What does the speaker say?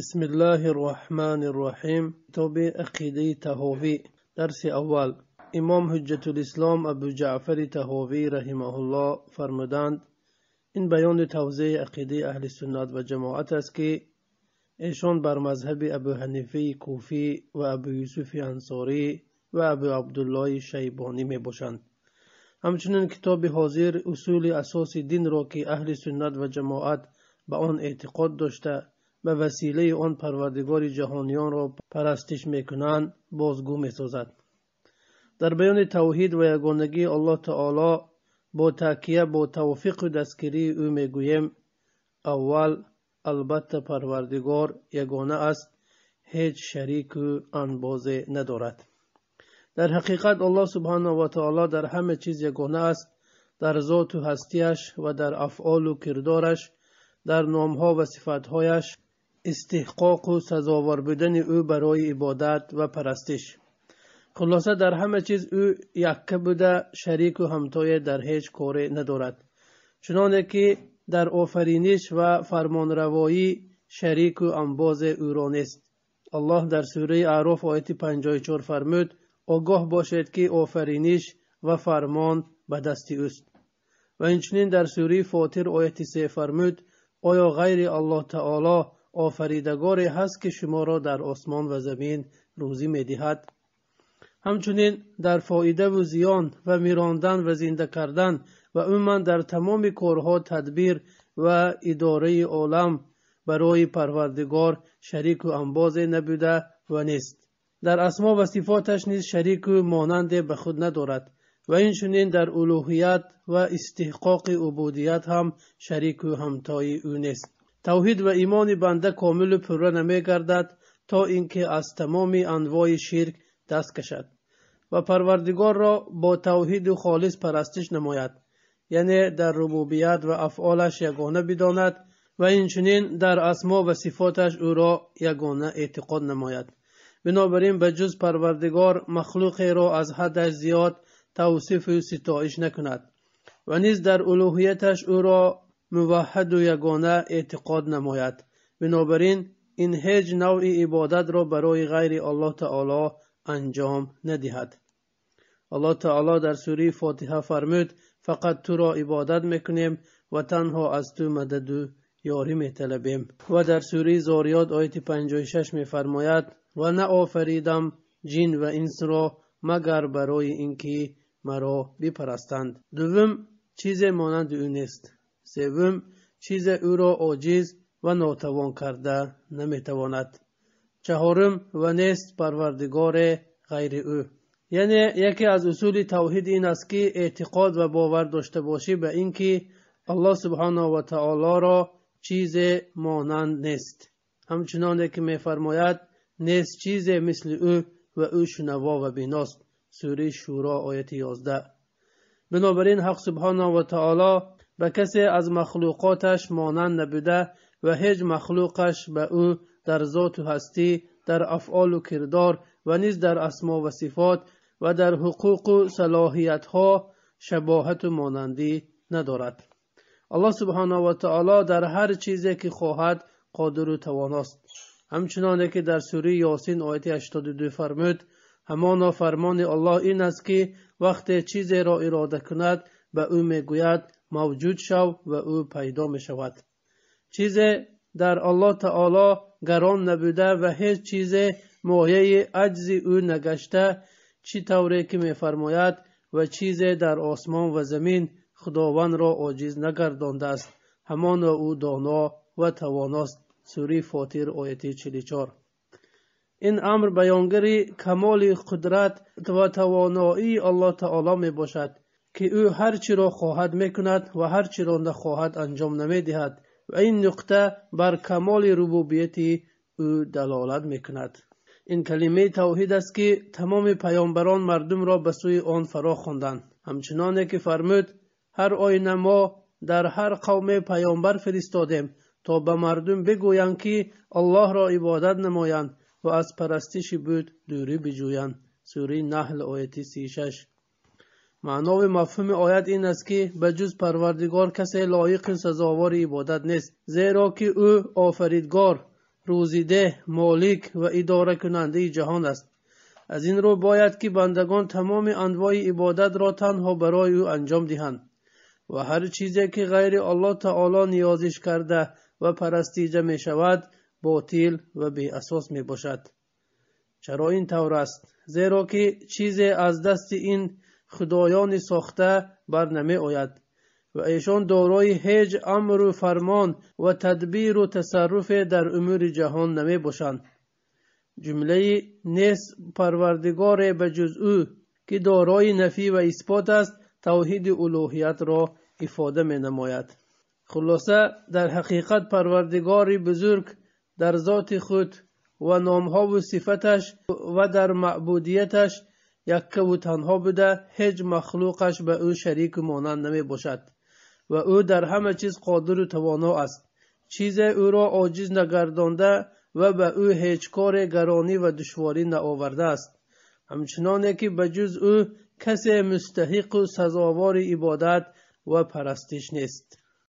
بسم الله الرحمن الرحيم توبة أقيدة تهوفي درس أول إمام حجة الإسلام أبو جعفر تهوفي رحمه الله فرمدان إن بيان توزيع أقيدة أهل السنة وجماعة أسكي إيشون بر مذهب أبو حنيفة كوفي وأبو يوسف أنصاري وأبو عبد الله الشيباني مبوشند ҳамчунин китоби ҳозир усули асоси динро ки аҳли суннат ва ҷамоат ба он эътиқод дошта ба василаи он парвардигори ҷаҳониёнро парастиш мекунанд бозгӯ месозад дар баёни тавҳид ва ягонагии аллоҳ таоло бо такия бо тавфиқи дастгирии ӯ мегӯем аввал албатта парвардигор ягона аст ҳеҷ шарику анбозе надорад дар ҳақиқат аллоҳ субҳанаҳу ватаоло дар ҳама чиз ягона аст дар зоту ҳастиаш ва дар афъолу кирдораш дар номҳо ва сифатҳояш истиҳқоқу сазовор будани ӯ барои ибодат ва парастиш хулоса дар ҳама чиз ӯ якка буда шарику ҳамтое дар ҳеҷ коре надорад чуноне ки дар офариниш ва фармонравоӣ шарику амбози ӯро нест аллоҳ дар сураи аъроф ояти панҷоҳичор фармуд огоҳ бошед ки офариниш ва фармон ба дасти ӯст ва инчунин дар сураи фотир ояти се фармуд оё ғайри аллоҳ таъоло офаридагоре ҳаст ки шуморо дар осмон ва замин рӯзӣ медиҳад ҳамчунин дар фоидаву зиён ва мирондан ва зинда кардан ва умуман дар тамоми корҳо тадбир ва идораи олам барои парвардигор шарику амбозе набуда ва нест дар асмо ва сифоташ низ шарику монанде ба худ надорад ва инчунин дар улӯҳият ва истиҳқоқи убудият ҳам шарику ҳамтои ӯ нест тавҳид ва имони банда комилу пурра намегардад то ин ки аз тамоми анвои ширк даст кашад ва парвардигорро бо тавҳиду холис парастиш намояд яъне дар рубубият ва афъолаш ягона бидонад ва инчунин дар асмо ва сифоташ ӯро ягона эътиқод намояд бинобар ин ба ҷуз парвардигор махлуқеро аз ҳадаш зиёд тавсифу ситоиш накунад ва низ дар улӯҳияташ ӯро муваҳду ягона эътиқод намояд бинобар ин ин ҳеҷ навъи ибодатро барои ғайри аллоҳ таоло анҷом надиҳад аллоҳ таоло дар сураи фотиҳа фармуд фақат туро ибодат мекунем ва танҳо аз ту мададу ёрӣ металабем ва дар сураи зориёт ояти панҷоҳи шаш мефармояд ва наофаридам ҷин ва инсро магар барои ин ки маро бипарастанд дуввум чизе монанди ӯ нест севум чизе ӯро оҷиз ва нотавон карда наметавонад чаҳорум ва нест парвардигоре ғайри ӯ яъне яке аз усули тавҳид ин аст ки эътиқод ва бовар дошта бошӣ ба ин ки аллоҳ субҳанаҳу ватаолоро чизе монанд нест ҳамчуноне ки мефармояд нест чизе мисли ӯ ва ӯ шунаво ва биност сураи шӯро ояти ёздаҳ бинобар ин ҳақ субҳанаҳу ватаоло ба касе аз махлуқоташ монанд набуда ва ҳеҷ махлуқаш ба ӯ дар зоту ҳастӣ дар афъолу кирдор ва низ дар асмо ва сифот ва дар ҳуқуқу салоҳиятҳо шабоҳату монандӣ надорад алло субҳанаҳу ватаоло дар ҳар чизе ки хоҳад қодиру тавоност ҳамчуноне ки дар сураи ёсин ояти ҳаштоду ду фармуд ҳамоно фармони аллоҳ ин аст ки вақте чизеро ирода кунад ба ӯ мегӯяд мавҷуд шав ва ӯ пайдо мешавад чизе дар аллоҳ таъоло гарон набуда ва ҳеҷ чизе моҳияи аҷзи ӯ нагашта чӣ тавре ки мефармояд ва чизе дар осмон ва замин худовандро оҷиз нагардондааст ҳамоно ӯ доно ва тавоност сури фотир ояти чилчор ин амр баёнгари камоли қудрат ва тавоноии аллоҳ таъоло мебошад ки ӯ ҳар чиро хоҳад мекунад ва ҳар чиро нахоҳад анҷом намедиҳад ва ин нуқта бар камоли рубубияти ӯ далолат мекунад ин калимаи тавҳид аст ки тамоми паёмбарон мардумро ба сӯи он фаро хонданд ҳамчуноне ки фармуд ҳар оина мо дар ҳар қавме паёмбар фиристодем то ба мардум бигӯянд ки аллоҳро ибодат намоянд ва аз парастиши буд дурӣ биҷӯянд сураи наҳл ояти сишаш маънои мафҳуми оят ин аст ки ба ҷуз парвардигор касе лоиқи сазовори ибодат нест зеро ки ӯ офаридгор рӯзидеҳ молик ва идоракунандаи ҷаҳон аст аз ин рӯ бояд ки бандагон тамоми анвои ибодатро танҳо барои ӯ анҷом диҳанд ва ҳар чизе ки ғайри аллоҳ таъоло ниёзиш карда ва парастида мешавад ботил ва беасос мебошад чаро ин тавр аст зеро ки чизе аз дасти ин худоёни сохта бар намеояд ва эшон дорои ҳеҷ амру фармон ва тадбиру тасарруфе дар умури ҷаҳон намебошанд ҷумлаи нес парвардигоре ба ҷуз ӯ ки дорои нафӣ ва исбот аст тавҳиди улӯҳиятро ифода менамояд хулоса дар ҳақиқат парвардигори бузург дар зоти худ ва номҳову сифаташ ва дар маъбудияташ яккаву танҳо буда ҳеҷ махлуқаш ба ӯ шарику монанд намебошад ва ӯ дар ҳама чиз қодиру тавоно аст чизе ӯро оҷиз нагардонда ва ба ӯ ҳеҷ коре гаронӣ ва душворӣ наовардааст ҳамчуноне ки ба ҷуз ӯ касе мустаҳиқу сазовори ибодат ва парастиш нест